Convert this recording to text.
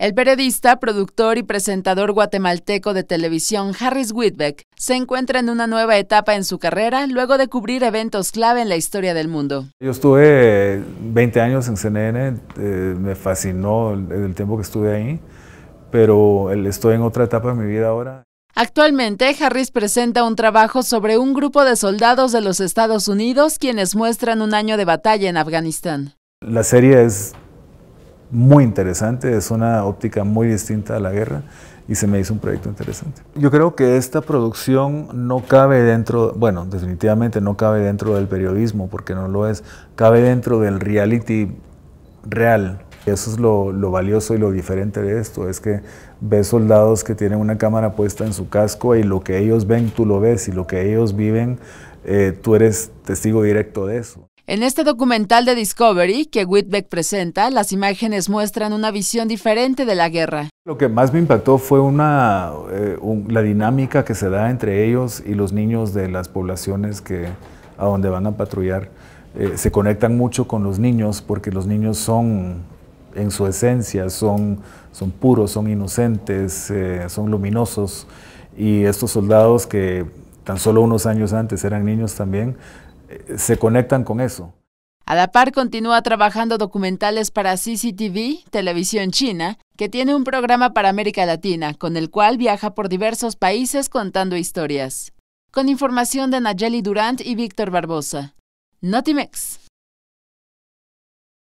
El periodista, productor y presentador guatemalteco de televisión Harris Whitbeck se encuentra en una nueva etapa en su carrera luego de cubrir eventos clave en la historia del mundo. Yo estuve 20 eh, años en CNN, eh, me fascinó el tiempo que estuve ahí, pero estoy en otra etapa de mi vida ahora. Actualmente, Harris presenta un trabajo sobre un grupo de soldados de los Estados Unidos quienes muestran un año de batalla en Afganistán. La serie es muy interesante, es una óptica muy distinta a la guerra y se me hizo un proyecto interesante. Yo creo que esta producción no cabe dentro, bueno, definitivamente no cabe dentro del periodismo, porque no lo es, cabe dentro del reality real. Eso es lo, valioso y lo diferente de esto, es que ves soldados que tienen una cámara puesta en su casco y lo que ellos ven tú lo ves y lo que ellos viven eh, tú eres testigo directo de eso. En este documental de Discovery que Whitbeck presenta, las imágenes muestran una visión diferente de la guerra. Lo que más me impactó fue eh, la dinámica que se da entre ellos y los niños de las poblaciones que, a donde van a patrullar. Eh, se conectan mucho con los niños porque los niños son, en su esencia, son, puros, son inocentes, eh, son luminosos. Y estos soldados que tan solo unos años antes eran niños también, se conectan con eso. A la par continúa trabajando documentales para CCTV, Televisión China, que tiene un programa para América Latina, con el cual viaja por diversos países contando historias. Con información de Nayeli Durant y Víctor Barbosa. Notimex.